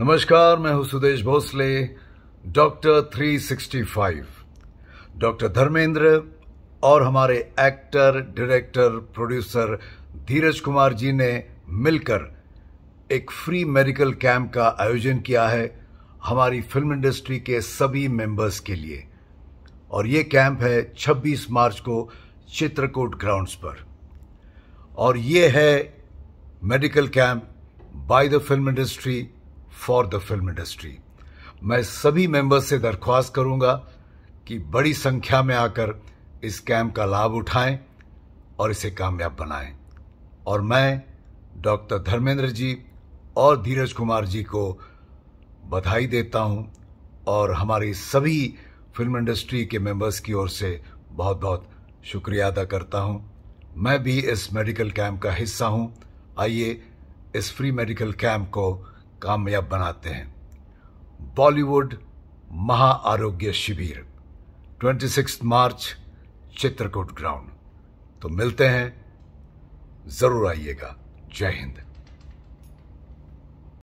नमस्कार मैं हूं सुदेश भोसले डॉक्टर 365 डॉक्टर धर्मेंद्र और हमारे actor director producer Dheeraj Kumar ji ने मिलकर एक फ्री मेडिकल कैंप का आयोजन किया है हमारी फिल्म इंडस्ट्री के सभी मेंबर्स के लिए और ये कैंप है 26 मार्च को चित्रकूट ग्राउंड्स पर और ये है medical camp by the film industry for the film industry मैं सभी मेंबर्स से दरख्वास्त करूंगा कि बड़ी संख्या में आकर इस कैंप का लाभ उठाएं और इसे कामयाब बनाएं और मैं डॉक्टर धर्मेंद्र जी और धीरज कुमार जी को बधाई देता हूं और हमारी सभी फिल्म इंडस्ट्री के मेंबर्स की ओर से बहुत बहुत शुक्रिया अदा करता हूं मैं भी इस मेडिकल कैंप का हिस्सा हूं आइए इस फ्री मेडिकल कैंप को कामयाब बनाते हैं बॉलीवुड महा आरोग्य शिविर 26 मार्च चित्रकूट ग्राउंड तो मिलते हैं ज़रूर आइएगा जय हिंद